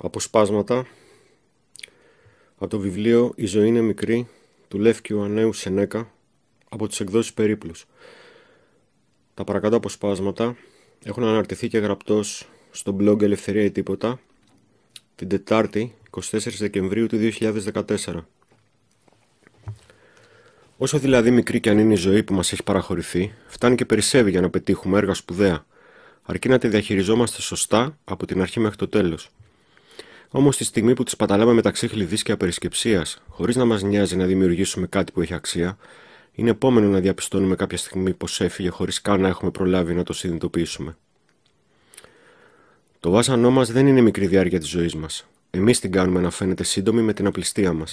Αποσπάσματα από το βιβλίο «Η ζωή είναι μικρή» του Λεύκη Ανέου Σενέκα από τις εκδόσεις Περίπλους. Τα παρακάτω αποσπάσματα έχουν αναρτηθεί και γραπτός στο blog Ελευθερία ή Τίποτα την Τετάρτη 24 Δεκεμβρίου του 2014. Όσο δηλαδή μικρή και αν είναι η ζωή που μας έχει παραχωρηθεί, φτάνει και περισσεύει για να πετύχουμε έργα σπουδαία, αρκεί να τη διαχειριζόμαστε σωστά από την αρχή μέχρι το τέλος – Όμως τη στιγμή που τις παταλάμε μεταξύ χλειδής και απερισκεψίας, χωρίς να μας νοιάζει να δημιουργήσουμε κάτι που έχει αξία, είναι επόμενο να διαπιστώνουμε κάποια στιγμή πως έφυγε χωρίς καν να έχουμε προλάβει να το συνειδητοποιήσουμε. Το βάσανό μας δεν είναι μικρή διάρκεια της ζωής μας. Εμείς την κάνουμε να φαίνεται σύντομη με την απληστία μας.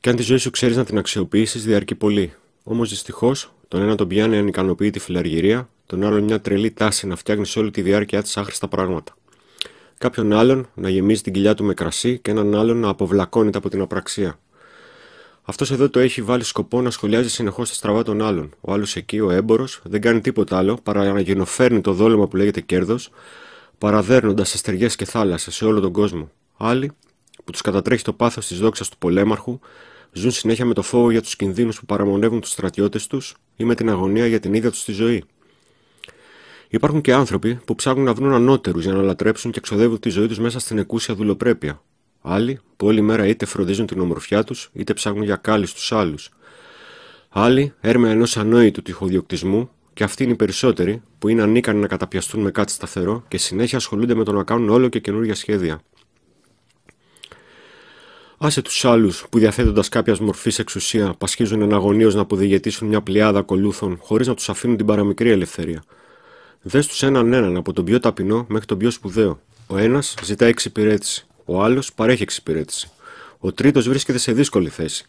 Και αν τη ζωή σου ξέρεις να την αξιοποιήσεις, διαρκεί πολύ. Όμως δυστυχώς, τον ένα τον πιάνει ικανοποιεί τη φιλαργυρία, τον άλλο μια τρελή τάση να φτιάχνεις όλη τη διάρκεια της άχρηστα πράγματα κάποιον άλλον να γεμίζει την κοιλιά του με κρασί και έναν άλλον να αποβλακώνεται από την απραξία. Αυτός εδώ το έχει βάλει σκοπό να σχολιάζει συνεχώς τα στραβά των άλλων. Ο άλλος εκεί, ο έμπορος, δεν κάνει τίποτα άλλο παρά να γενοφέρνει το δόλωμα που λέγεται κέρδος, παραδέρνοντας στεριές και θάλασσες σε όλο τον κόσμο. Άλλοι, που τους κατατρέχει το πάθος της δόξας του πολέμαρχου, ζουν συνέχεια με το φόβο για τους κινδύνους που παραμονεύουν τους στρατιώτες τους ή με την αγωνία για την ίδια τους τη ζωή. Υπάρχουν και άνθρωποι που ψάχνουν να βρουν ανώτερους για να λατρέψουν και ξοδεύουν τη ζωή τους μέσα στην εκούσια δουλοπρέπεια. Άλλοι που όλη μέρα είτε φροντίζουν την ομορφιά τους, είτε ψάχνουν για κάλλη στου άλλους. Άλλοι έρμεα ενός ανόητου τυχοδιοκτισμού, και αυτοί είναι οι περισσότεροι που είναι ανίκανοι να καταπιαστούν με κάτι σταθερό και συνέχεια ασχολούνται με το να κάνουν όλο και καινούργια σχέδια. Άσε τους άλλους που διαθέτοντας κάποια μορφή εξουσία πασχίζουν εναγωνίω να αποδιαιτήσουν μια πλειάδα ακολούθων χωρίς να τους αφήνουν την παραμικρή ελευθερία. Δες τους έναν έναν από τον πιο ταπεινό μέχρι τον πιο σπουδαίο. Ο ένας ζητάει εξυπηρέτηση, ο άλλος παρέχει εξυπηρέτηση. Ο τρίτος βρίσκεται σε δύσκολη θέση.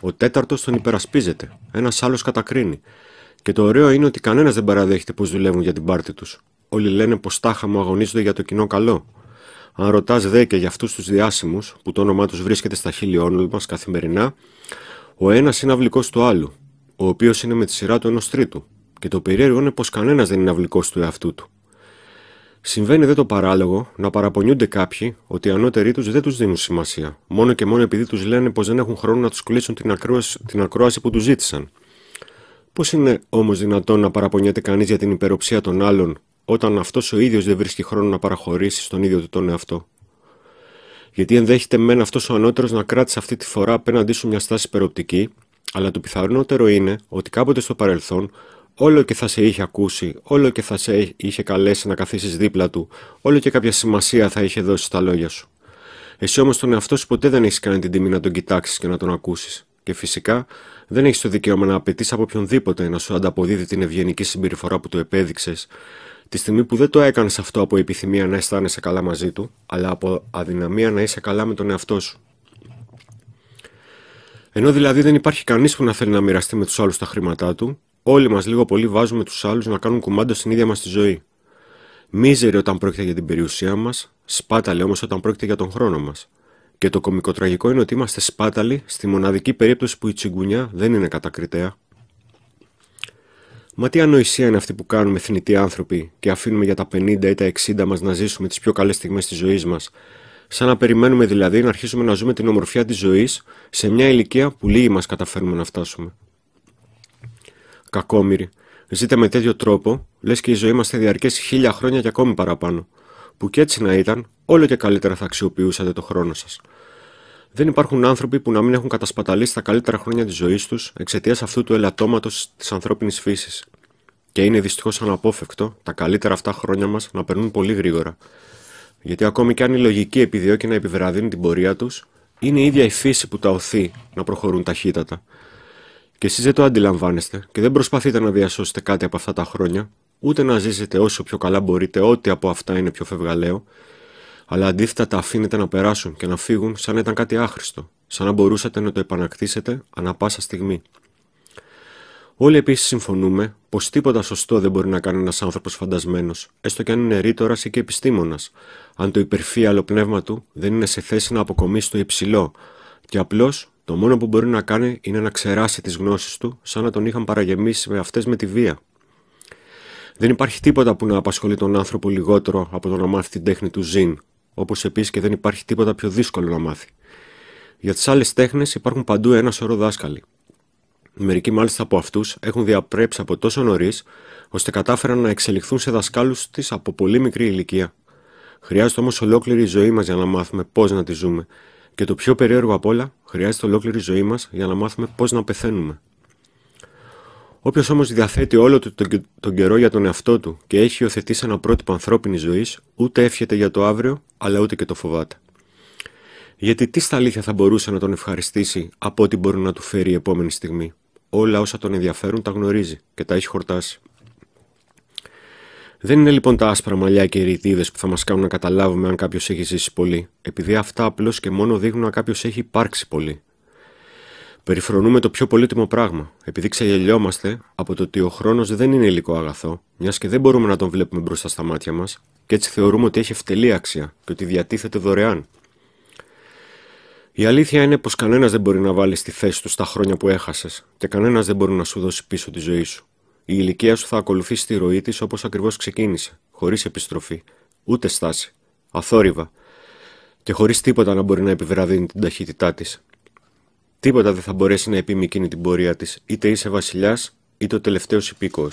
Ο τέταρτος τον υπερασπίζεται, ένας άλλος κατακρίνει. Και το ωραίο είναι ότι κανένας δεν παραδέχεται πώ δουλεύουν για την πάρτη τους. Όλοι λένε πως τάχα μου αγωνίζονται για το κοινό καλό. Αν ρωτάς δε και για αυτούς τους διάσημους, που το όνομά τους βρίσκεται στα χίλια όλων μας καθημερινά, ο ένας είναι αυλικός του άλλου, ο οποίος είναι με τη σειρά του ενός τρίτου, και το περίεργο είναι πως κανένας δεν είναι αυλικός του εαυτού του. Συμβαίνει δε το παράλογο να παραπονιούνται κάποιοι ότι οι ανώτεροι τους δεν τους δίνουν σημασία, μόνο και μόνο επειδή τους λένε πως δεν έχουν χρόνο να τους κλείσουν την ακρόαση, την ακρόαση που τους ζήτησαν. Πώς είναι όμως δυνατόν να παραπονιέται κανείς για την υπεροψία των άλλων, όταν αυτός ο ίδιος δεν βρίσκει χρόνο να παραχωρήσει στον ίδιο του τον εαυτό. Γιατί ενδέχεται μεν αυτός ο ανώτερος να κράτησε αυτή τη φορά απέναντί σου μια στάση υπεροπτική, αλλά το πιθανότερο είναι ότι κάποτε στο παρελθόν όλο και θα σε είχε ακούσει, όλο και θα σε είχε καλέσει να καθίσεις δίπλα του, όλο και κάποια σημασία θα είχε δώσει στα λόγια σου. Εσύ όμως τον εαυτό σου ποτέ δεν έχεις κάνει την τιμή να τον κοιτάξεις και να τον ακούσεις. Και φυσικά δεν έχεις το δικαίωμα να απαιτείς από οποιονδήποτε να σου ανταποδίδει την ευγενική συμπεριφορά που του επέδειξες, τη στιγμή που δεν το έκανες αυτό από επιθυμία να αισθάνεσαι καλά μαζί του, αλλά από αδυναμία να είσαι καλά με τον εαυτό σου. Ενώ δηλαδή δεν υπάρχει κανείς που να θέλει να μοιραστεί με τους άλλους τα χρήματά του, Όλοι μας λίγο πολύ βάζουμε τους άλλους να κάνουν κουμάντο στην ίδια μας τη ζωή. Μίζεροι όταν πρόκειται για την περιουσία μας, σπάταλοι όμως όταν πρόκειται για τον χρόνο μας. Και το κομικοτραγικό είναι ότι είμαστε σπάταλοι στη μοναδική περίπτωση που η τσιγκουνιά δεν είναι κατακριτέα. Μα τι ανοησία είναι αυτή που κάνουμε θνητοί άνθρωποι και αφήνουμε για τα 50 ή τα 60 μας να ζήσουμε τις πιο καλές στιγμές της ζωής μας, σαν να περιμένουμε δηλαδή να αρχίσουμε να ζούμε την ομορφιά της ζωής σε μια ηλικία που λίγοι μας καταφέρουμε να φτάσουμε κακόμοιροι. Ζείτε με τέτοιο τρόπο, λες και η ζωή μας θα διαρκέσει χίλια χρόνια και ακόμη παραπάνω. Που κι έτσι να ήταν, όλο και καλύτερα θα αξιοποιούσατε το χρόνο σας. Δεν υπάρχουν άνθρωποι που να μην έχουν κατασπαταλήσει τα καλύτερα χρόνια της ζωής τους εξαιτίας αυτού του ελαττώματος της ανθρώπινης φύσης. Και είναι δυστυχώς αναπόφευκτο τα καλύτερα αυτά χρόνια μας να περνούν πολύ γρήγορα. Γιατί ακόμη και αν η λογική επιδιώκει να επιβραδύνει την πορεία τους, είναι η ίδια η φύση που τα οθεί να προχωρούν ταχύτατα. Και εσείς δεν το αντιλαμβάνεστε και δεν προσπαθείτε να διασώσετε κάτι από αυτά τα χρόνια, ούτε να ζήσετε όσο πιο καλά μπορείτε ό,τι από αυτά είναι πιο φευγαλαίο, αλλά αντίθετα τα αφήνετε να περάσουν και να φύγουν σαν να ήταν κάτι άχρηστο, σαν να μπορούσατε να το επανακτήσετε ανα πάσα στιγμή. Όλοι επίσης συμφωνούμε πως τίποτα σωστό δεν μπορεί να κάνει ένας άνθρωπος φαντασμένος, έστω και αν είναι ρήτορας ή και επιστήμονας, αν το υπερφύαλο πνεύμα του δεν είναι σε θέση να αποκομίσει το υψηλό και απλώς το μόνο που μπορεί να κάνει είναι να ξεράσει τις γνώσεις του, σαν να τον είχαν παραγεμίσει με αυτές με τη βία. Δεν υπάρχει τίποτα που να απασχολεί τον άνθρωπο λιγότερο από το να μάθει την τέχνη του ζήν. όπως επίσης και δεν υπάρχει τίποτα πιο δύσκολο να μάθει. Για τις άλλες τέχνες υπάρχουν παντού ένα σωρό δάσκαλοι. Μερικοί μάλιστα από αυτούς έχουν διαπρέψει από τόσο νωρίς, ώστε κατάφεραν να εξελιχθούν σε δασκάλους της από πολύ μικρή ηλικία. Χρειάζεται όμως ολόκληρη η ζωή μας για να μάθουμε πώς να τη ζούμε και το πιο περίεργο απ' όλα, χρειάζεται ολόκληρη ζωή μας για να μάθουμε πώς να πεθαίνουμε. Όποιος όμως διαθέτει όλο του τον καιρό για τον εαυτό του και έχει υιοθετήσει ένα πρότυπο ανθρώπινης ζωής, ούτε εύχεται για το αύριο, αλλά ούτε και το φοβάται. Γιατί τι στα αλήθεια θα μπορούσε να τον ευχαριστήσει από ό,τι μπορεί να του φέρει η επόμενη στιγμή. Όλα όσα τον ενδιαφέρουν τα γνωρίζει και τα έχει χορτάσει. Δεν είναι λοιπόν τα άσπρα μαλλιά και οι ρητίδες που θα μας κάνουν να καταλάβουμε αν κάποιος έχει ζήσει πολύ, επειδή αυτά απλώς και μόνο δείχνουν αν κάποιος έχει υπάρξει πολύ. Περιφρονούμε το πιο πολύτιμο πράγμα, επειδή ξεγελιόμαστε από το ότι ο χρόνος δεν είναι υλικό αγαθό, μιας και δεν μπορούμε να τον βλέπουμε μπροστά στα μάτια μας, και έτσι θεωρούμε ότι έχει ευτελή αξία και ότι διατίθεται δωρεάν. Η αλήθεια είναι πως κανένας δεν μπορεί να βάλει στη θέση του τα χρόνια που έχασες και κανένας δεν μπορεί να σου δώσει πίσω τη ζωή σου η ηλικία σου θα ακολουθήσει τη ροή της όπως ακριβώς ξεκίνησε, χωρίς επιστροφή, ούτε στάση, αθόρυβα, και χωρίς τίποτα να μπορεί να επιβραδύνει την ταχύτητά της. Τίποτα δεν θα μπορέσει να επίμει εκείνη την πορεία της, είτε είσαι βασιλιάς, είτε ο τελευταίος υπήκοος.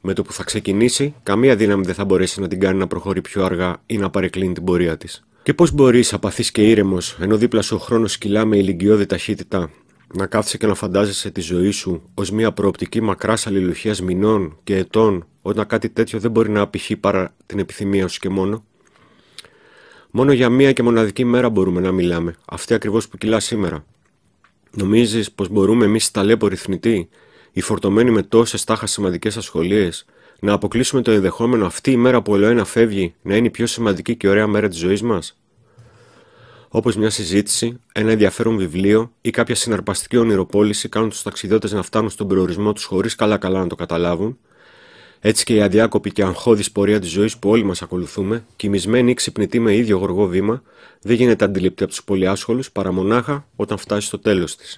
Με το που θα ξεκινήσει, καμία δύναμη δεν θα μπορέσει να την κάνει να προχωρεί πιο αργά ή να παρεκκλίνει την πορεία της. Και πώς μπορείς, απαθής και ήρεμος, ενώ δίπλα σου ο χρόνος κυλά με ηλικιώδη ταχύτητα, να κάθεσαι και να φαντάζεσαι τη ζωή σου ως μια προοπτική μακράς αλληλουχίας μηνών και ετών όταν κάτι τέτοιο δεν μπορεί να απηχεί παρά την επιθυμία σου και μόνο. Μόνο για μία και μοναδική μέρα μπορούμε να μιλάμε, αυτή ακριβώς που κυλά σήμερα. Νομίζεις πως μπορούμε εμείς ταλέποροι θνητοί, οι φορτωμένοι με τόσες τάχα σημαντικές ασχολίες, να αποκλείσουμε το ενδεχόμενο αυτή η μέρα που ολοένα φεύγει να είναι η πιο σημαντική και ωραία μέρα της ζωής μας, όπως μια συζήτηση, ένα ενδιαφέρον βιβλίο ή κάποια συναρπαστική ονειροπόληση κάνουν τους ταξιδιώτες να φτάνουν στον προορισμό τους χωρίς καλά-καλά να το καταλάβουν, έτσι και η αδιάκοπη και αγχώδης πορεία της ζωής που όλοι μας ακολουθούμε, κοιμισμένη ή ξυπνητή με ίδιο γοργό βήμα, δεν γίνεται αντιληπτή από τους πολυάσχολους παρά μονάχα όταν φτάσει στο τέλος της.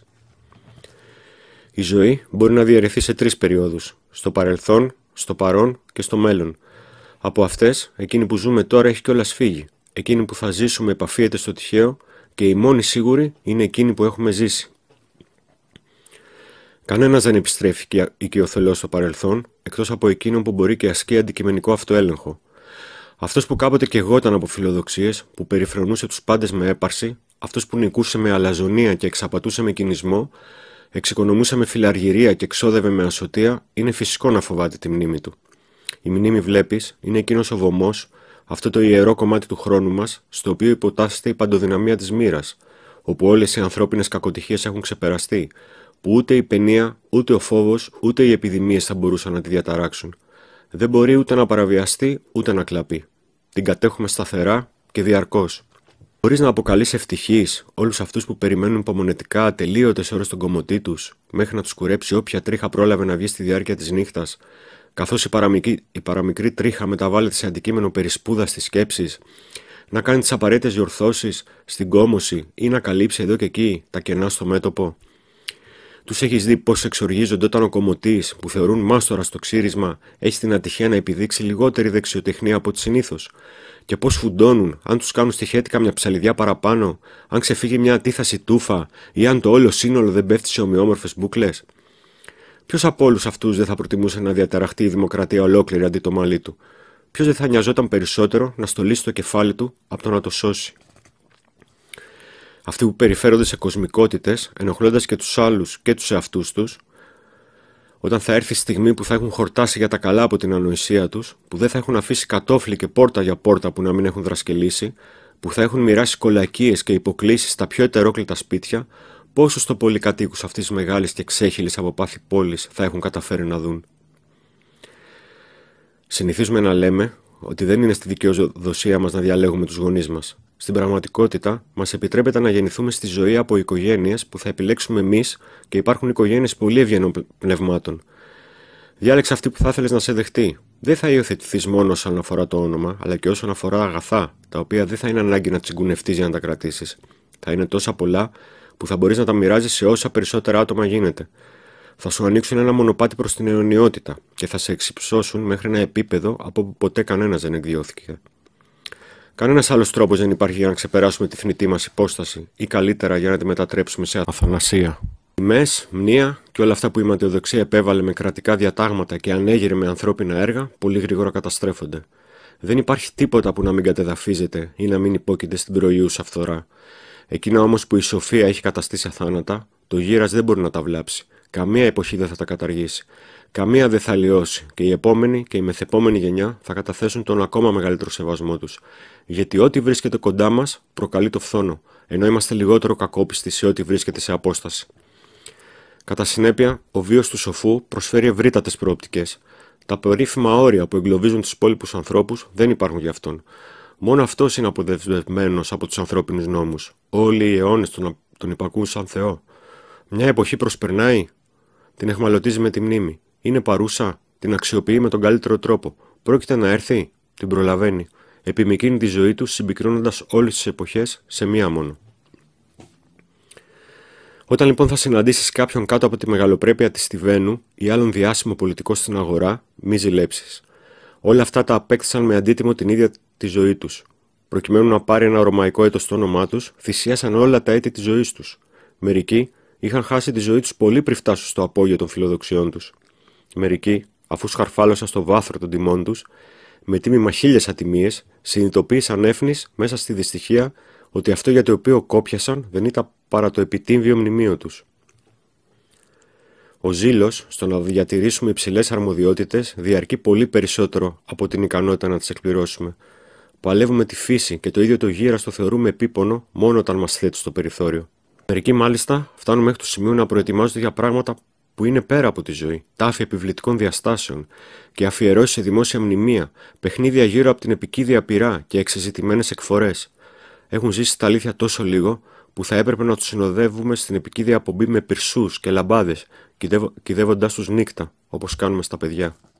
Η ζωή μπορεί να διαιρεθεί σε τρεις περιόδους: στο παρελθόν, στο παρόν και στο μέλλον. Από αυτές, εκείνη που ζούμε τώρα έχει κιόλας φύγει, εκείνη που θα ζήσουμε επαφίεται στο τυχαίο και η μόνη σίγουρη είναι εκείνη που έχουμε ζήσει. Κανένας δεν επιστρέφει οικειοθελώς στο παρελθόν, εκτός από εκείνον που μπορεί και ασκεί αντικειμενικό αυτοέλεγχο. Αυτός που κάποτε και ήταν από φιλοδοξίες, που περιφρονούσε τους πάντες με έπαρση, αυτός που νικούσε με αλαζονία και εξαπατούσε με κινησμό, εξοικονομούσε με φιλαργυρία και εξόδευε με ασωτεία, είναι φυσικό να φοβάται τη μνήμη του. Η μνήμη, βλέπεις, είναι εκείνος ο βωμός αυτό το ιερό κομμάτι του χρόνου μας, στο οποίο υποτάσσεται η παντοδυναμία της μοίρας, όπου όλες οι ανθρώπινες κακοτυχίες έχουν ξεπεραστεί, που ούτε η παινία, ούτε ο φόβος, ούτε οι επιδημίες θα μπορούσαν να τη διαταράξουν. Δεν μπορεί ούτε να παραβιαστεί, ούτε να κλαπεί. Την κατέχουμε σταθερά και διαρκώς. Μπορεί να αποκαλείς ευτυχείς όλους αυτούς που περιμένουν υπομονετικά ατελείωτες ώρες τον κομμωτή τους, μέχρι να τους κουρέψει όποια τρίχα πρόλαβε να βγει στη διάρκεια της νύχτας, καθώς η παραμικρή, η παραμικρή τρίχα μεταβάλλεται σε αντικείμενο περισπούδας της σκέψης, να κάνει τις απαραίτητες διορθώσεις στην κόμωση ή να καλύψει εδώ και εκεί τα κενά στο μέτωπο. Τους έχεις δει πώς εξοργίζονται όταν ο κομωτής που θεωρούν μάστορα στο ξύρισμα έχει την ατυχία να επιδείξει λιγότερη δεξιοτεχνία από τη συνήθως. Και πώς φουντώνουν αν τους κάνουν στη στοιχέτικα μια ψαλιδιά παραπάνω, αν ξεφύγει μια αντίθεση τούφα ή αν το όλο σύνολο δεν πέφτει σε ομοιόμορφες μπουκλές. Ποιος από όλους αυτούς δεν θα προτιμούσε να διαταραχτεί η δημοκρατία ολόκληρη αντί το μαλλί του. Ποιος δεν θα νοιαζόταν περισσότερο να στολίσει το κεφάλι του από το να το σώσει. Αυτοί που περιφέρονται σε κοσμικότητες, ενοχλώντας και τους άλλους και τους εαυτούς τους, όταν θα έρθει η στιγμή που θα έχουν χορτάσει για τα καλά από την ανοησία τους, που δεν θα έχουν αφήσει κατόφλι και πόρτα για πόρτα που να μην έχουν δρασκελίσει, που θα έχουν μοιράσει κολακίες και υποκλήσεις στα πιο ετερόκλητα σπίτια, πόσου κατοίκους αυτής της μεγάλης και ξέχυλης από πάθη πόλης θα έχουν καταφέρει να δουν. Συνηθίζουμε να λέμε ότι δεν είναι στη δικαιοδοσία μας να διαλέγουμε τους γονείς μας. Στην πραγματικότητα, μας επιτρέπεται να γεννηθούμε στη ζωή από οικογένειες που θα επιλέξουμε εμείς και υπάρχουν οικογένειες πολύ ευγενών πνευμάτων. Διάλεξε αυτή που θα ήθελες να σε δεχτεί. Δεν θα υιοθετηθείς μόνο όσον αφορά το όνομα, αλλά και όσον αφορά αγαθά, τα οποία δεν θα είναι ανάγκη να τσιγκουνευτείς για να τα κρατήσεις. Θα είναι τόσα πολλά που θα μπορείς να τα μοιράζεις σε όσα περισσότερα άτομα γίνεται. Θα σου ανοίξουν ένα μονοπάτι προς την αιωνιότητα και θα σε εξυψώσουν μέχρι ένα επίπεδο από που ποτέ κανένας δεν εκδιώθηκε. Κανένας άλλος τρόπος δεν υπάρχει για να ξεπεράσουμε τη θνητή μας υπόσταση ή καλύτερα για να τη μετατρέψουμε σε αθανασία. Τιμέ, μνήα και όλα αυτά που η ματιοδοξία επέβαλε με κρατικά διατάγματα και ανέγειρε με ανθρώπινα έργα, πολύ γρήγορα καταστρέφονται. Δεν υπάρχει τίποτα που να μην κατεδαφίζεται ή να μην υπόκειται στην προϊούσα φθορά. Εκείνα όμως που η σοφία έχει καταστήσει αθάνατα, το γύρας δεν μπορεί να τα βλάψει. Καμία εποχή δεν θα τα καταργήσει. Καμία δεν θα λιώσει και η επόμενη και η μεθεπόμενη γενιά θα καταθέσουν τον ακόμα μεγαλύτερο σεβασμό τους. Γιατί ό,τι βρίσκεται κοντά μας προκαλεί το φθόνο, ενώ είμαστε λιγότερο κακόπιστοι σε ό,τι βρίσκεται σε απόσταση. Κατά συνέπεια, ο βίος του σοφού προσφέρει ευρύτατες προοπτικές. Τα περίφημα όρια που εγκλωβίζουν τους υπόλοιπους ανθρώπους δεν υπάρχουν για αυτόν. Μόνο αυτός είναι αποδεσμευμένος από τους ανθρώπινους νόμους. Όλοι οι αιώνες τον, τον Θεό. Μια εποχή προσπερνάει, την εχμαλωτίζει με τη μνήμη. Είναι παρούσα, την αξιοποιεί με τον καλύτερο τρόπο. Πρόκειται να έρθει, την προλαβαίνει. Επιμηκύνει τη ζωή του συμπυκνώνοντας όλες τις εποχές σε μία μόνο. Όταν λοιπόν θα συναντήσεις κάποιον κάτω από τη μεγαλοπρέπεια της Στιβένου ή άλλον διάσημο πολιτικό στην αγορά, μη ζηλέψεις. Όλα αυτά τα απέκτησαν με αντίτιμο την ίδια τη ζωή τους. Προκειμένου να πάρει ένα ρωμαϊκό έτος στο όνομά τους, θυσίασαν όλα τα έτη της ζωής τους. Μερικοί είχαν χάσει τη ζωή τους πολύ πριν φτάσουν στο απόγειο των φιλοδοξιών τους. Μερικοί, αφού σχαρφάλωσαν στο βάθρο των τιμών τους, με τίμημα χίλιες ατιμίες, συνειδητοποίησαν έφνης μέσα στη δυστυχία ότι αυτό για το οποίο κόπιασαν δεν ήταν παρά το επιτύμβιο μνημείο τους. Ο ζήλος στο να διατηρήσουμε υψηλές αρμοδιότητες διαρκεί πολύ περισσότερο από την ικανότητα να τις εκπληρώσουμε. Παλεύουμε τη φύση και το ίδιο το γύρα το θεωρούμε επίπονο μόνο όταν μας θέτει στο περιθώριο. Μερικοί μάλιστα φτάνουν μέχρι το σημείο να προετοιμάζονται για πράγματα που είναι πέρα από τη ζωή, τάφη επιβλητικών διαστάσεων και αφιερώσει σε δημόσια μνημεία, παιχνίδια γύρω από την επικίδια πειρά και εξεζητημένες εκφορές. Έχουν ζήσει τα αλήθεια τόσο λίγο που θα έπρεπε να τους συνοδεύουμε στην επικίδια απομπή με πυρσούς και λαμπάδες, κυδεύοντά του νύχτα, όπως κάνουμε στα παιδιά.